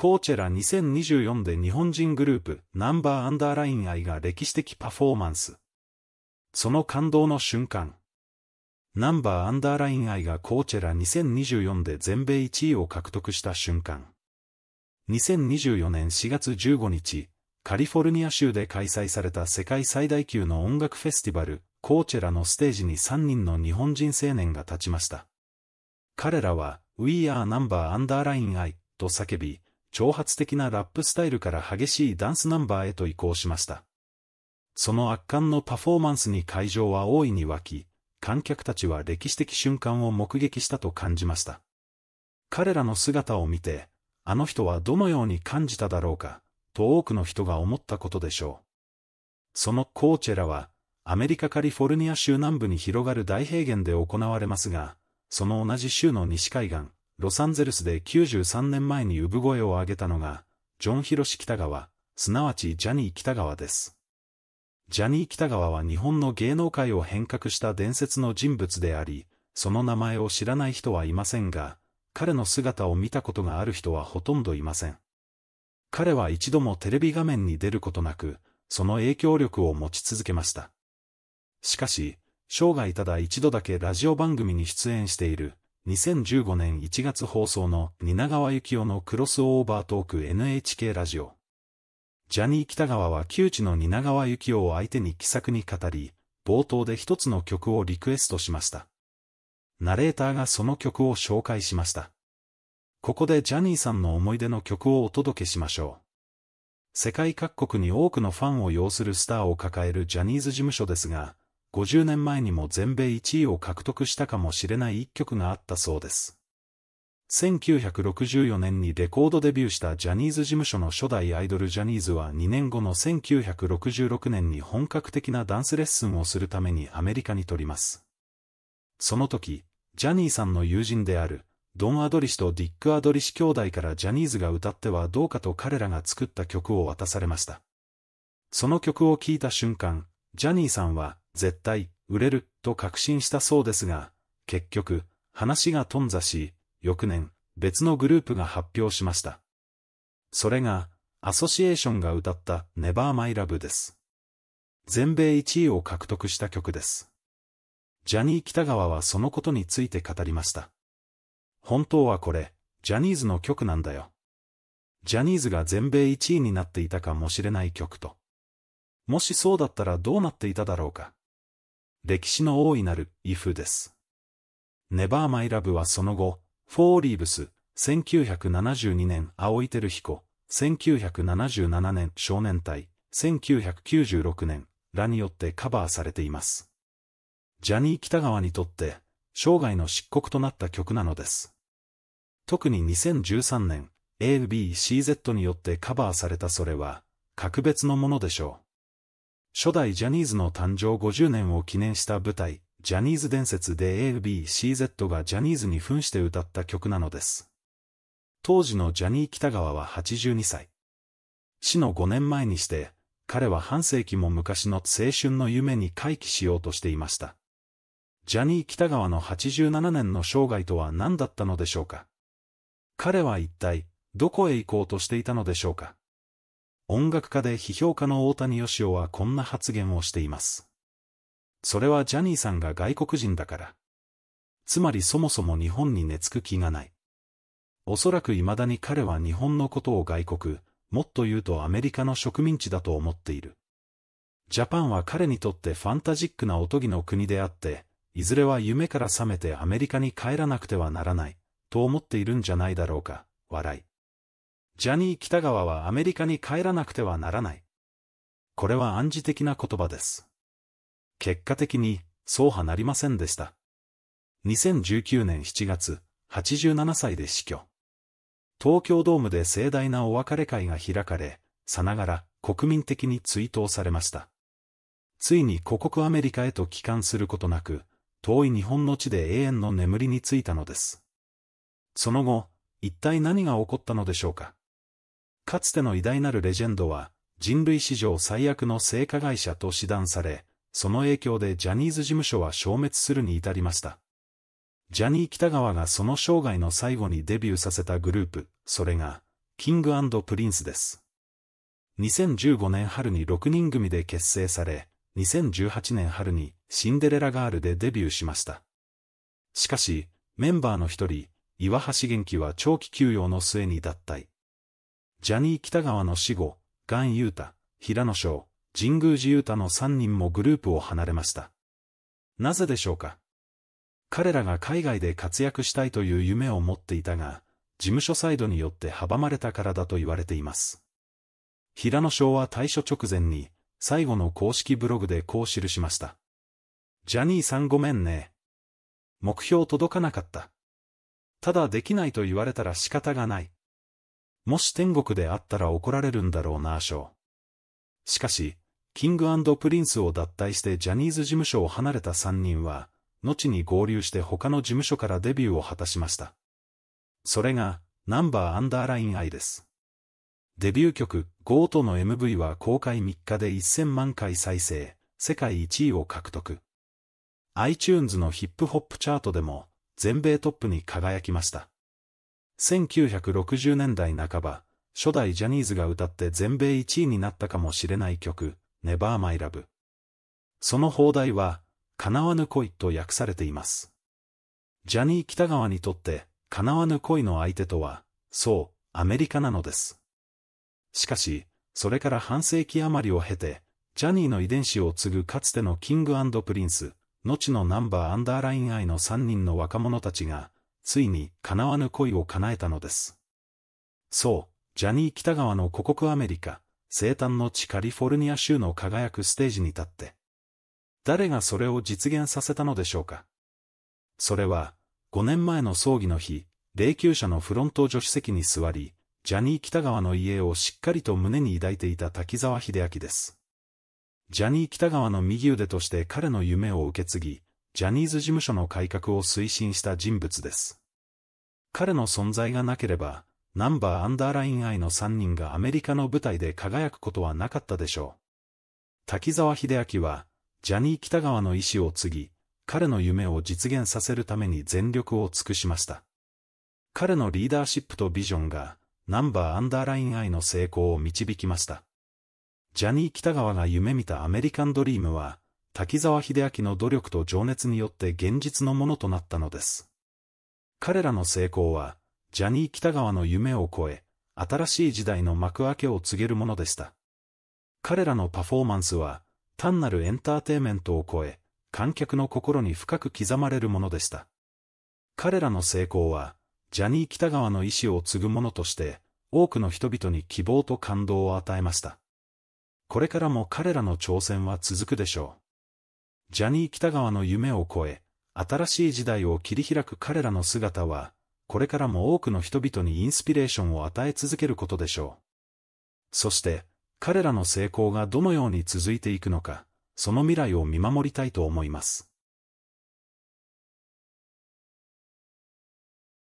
コーチェラ2024で日本人グループナンバーアンダーライン愛が歴史的パフォーマンス。その感動の瞬間。ナンバーアンダーライン愛がコーチェラ2024で全米1位を獲得した瞬間。2024年4月15日、カリフォルニア州で開催された世界最大級の音楽フェスティバル、コーチェラのステージに3人の日本人青年が立ちました。彼らは、We are number underline I と叫び、挑発的なラップスタイルから激しいダンスナンバーへと移行しました。その圧巻のパフォーマンスに会場は大いに沸き、観客たちは歴史的瞬間を目撃したと感じました。彼らの姿を見て、あの人はどのように感じただろうか、と多くの人が思ったことでしょう。そのコーチェラは、アメリカカリフォルニア州南部に広がる大平原で行われますが、その同じ州の西海岸、ロサンゼルスで93年前に産声を上げたのが、ジョン・ヒロシ・北川、すなわちジャニー・ガ川です。ジャニー・ガ川は日本の芸能界を変革した伝説の人物であり、その名前を知らない人はいませんが、彼の姿を見たことがある人はほとんどいません。彼は一度もテレビ画面に出ることなく、その影響力を持ち続けました。しかし、生涯ただ一度だけラジオ番組に出演している、2015年1月放送の蜷川幸雄のクロスオーバートーク NHK ラジオ。ジャニー北川は窮地の蜷川幸雄を相手に気さくに語り、冒頭で一つの曲をリクエストしました。ナレーターがその曲を紹介しました。ここでジャニーさんの思い出の曲をお届けしましょう。世界各国に多くのファンを擁するスターを抱えるジャニーズ事務所ですが、50年前にも全米1位を獲得したかもしれない一曲があったそうです。1964年にレコードデビューしたジャニーズ事務所の初代アイドルジャニーズは2年後の1966年に本格的なダンスレッスンをするためにアメリカに取ります。その時、ジャニーさんの友人である、ドン・アドリ氏とディック・アドリ氏兄弟からジャニーズが歌ってはどうかと彼らが作った曲を渡されました。その曲を聴いた瞬間、ジャニーさんは、絶対、売れる、と確信したそうですが、結局、話が頓挫し、翌年、別のグループが発表しました。それが、アソシエーションが歌ったネバーマイラブです。全米1位を獲得した曲です。ジャニー北川はそのことについて語りました。本当はこれ、ジャニーズの曲なんだよ。ジャニーズが全米1位になっていたかもしれない曲と。もしそうだったらどうなっていただろうか。歴史の大いなる、威風です。ネバーマイラブはその後、フォーリーブス、v 1972年、青井照彦、1977年、少年隊、1996年、らによってカバーされています。ジャニー北川にとって、生涯の漆黒となった曲なのです。特に2013年、a b c z によってカバーされたそれは、格別のものでしょう。初代ジャニーズの誕生50年を記念した舞台、ジャニーズ伝説で a b c z がジャニーズに扮して歌った曲なのです。当時のジャニー北川は82歳。死の5年前にして、彼は半世紀も昔の青春の夢に回帰しようとしていました。ジャニー北川の87年の生涯とは何だったのでしょうか彼は一体、どこへ行こうとしていたのでしょうか音楽家で批評家の大谷義雄はこんな発言をしています。それはジャニーさんが外国人だから。つまりそもそも日本に根付く気がない。おそらく未だに彼は日本のことを外国、もっと言うとアメリカの植民地だと思っている。ジャパンは彼にとってファンタジックなおとぎの国であって、いずれは夢から覚めてアメリカに帰らなくてはならない、と思っているんじゃないだろうか、笑い。ジャニー北川はアメリカに帰らなくてはならない。これは暗示的な言葉です。結果的に、そうはなりませんでした。2019年7月、87歳で死去。東京ドームで盛大なお別れ会が開かれ、さながら国民的に追悼されました。ついに故国アメリカへと帰還することなく、遠い日本の地で永遠の眠りについたのです。その後、一体何が起こったのでしょうか。かつての偉大なるレジェンドは、人類史上最悪の成果会社と師断され、その影響でジャニーズ事務所は消滅するに至りました。ジャニー北川がその生涯の最後にデビューさせたグループ、それが、キングプリンスです。2015年春に6人組で結成され、2018年春にシンデレラガールでデビューしました。しかし、メンバーの一人、岩橋元気は長期休養の末に脱退。ジャニー北川の死後、ガン・ユータ、平野翔、神宮寺ユータの3人もグループを離れました。なぜでしょうか彼らが海外で活躍したいという夢を持っていたが、事務所サイドによって阻まれたからだと言われています。平野翔は退所直前に、最後の公式ブログでこう記しました。ジャニーさんごめんね。目標届かなかった。ただできないと言われたら仕方がない。もし天国であったら怒られるんだろうなあしょ。しかし、キングプリンスを脱退してジャニーズ事務所を離れた3人は、後に合流して他の事務所からデビューを果たしました。それが、ナンバーアンダーラインイです。デビュー曲、ゴートの MV は公開3日で1000万回再生、世界1位を獲得。iTunes のヒップホップチャートでも、全米トップに輝きました。1960年代半ば、初代ジャニーズが歌って全米1位になったかもしれない曲、Never My Love。その放題は、叶わぬ恋と訳されています。ジャニー北川にとって、叶わぬ恋の相手とは、そう、アメリカなのです。しかし、それから半世紀余りを経て、ジャニーの遺伝子を継ぐかつてのキングプリンス、後のナンバーアンダーライン愛の3人の若者たちが、ついに叶わぬ恋を叶えたのです。そう、ジャニー北川の故国アメリカ、生誕の地カリフォルニア州の輝くステージに立って。誰がそれを実現させたのでしょうか。それは、5年前の葬儀の日、霊柩車のフロント助手席に座り、ジャニー北川の家をしっかりと胸に抱いていた滝沢秀明です。ジャニー北川の右腕として彼の夢を受け継ぎ、ジャニーズ事務所の改革を推進した人物です。彼の存在がなければ、ナンバーアンダーライン愛の3人がアメリカの舞台で輝くことはなかったでしょう。滝沢秀明は、ジャニー北川の意志を継ぎ、彼の夢を実現させるために全力を尽くしました。彼のリーダーシップとビジョンが、ナンバーアンダーライン愛の成功を導きました。ジャニー北川が夢見たアメリカンドリームは、滝沢秀明の努力と情熱によって現実のものとなったのです。彼らの成功は、ジャニー北川の夢を超え、新しい時代の幕開けを告げるものでした。彼らのパフォーマンスは、単なるエンターテイメントを超え、観客の心に深く刻まれるものでした。彼らの成功は、ジャニー北川の意志を継ぐものとして、多くの人々に希望と感動を与えました。これからも彼らの挑戦は続くでしょう。ジャニー北川の夢を超え、新しい時代を切り開く彼らの姿は、これからも多くの人々にインスピレーションを与え続けることでしょう。そして、彼らの成功がどのように続いていくのか、その未来を見守りたいと思います。